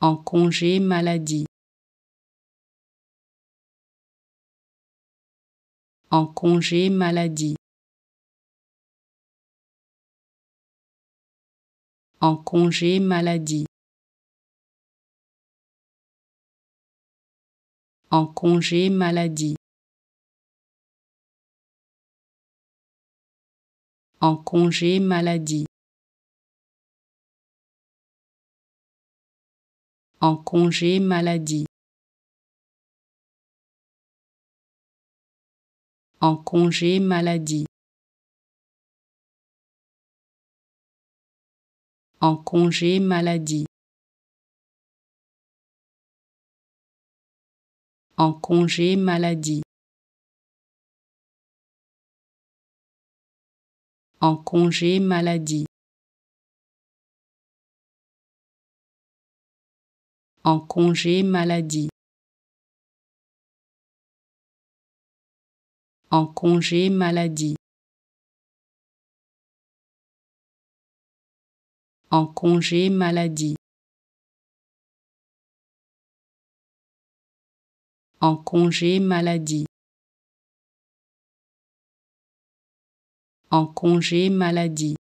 en congé maladie. En congé maladie. En congé maladie. En congé maladie. En congé maladie. en congé maladie. En congé maladie. En congé maladie. En congé maladie. En congé maladie. en congé maladie. En congé maladie. En congé maladie. En congé maladie. En congé maladie.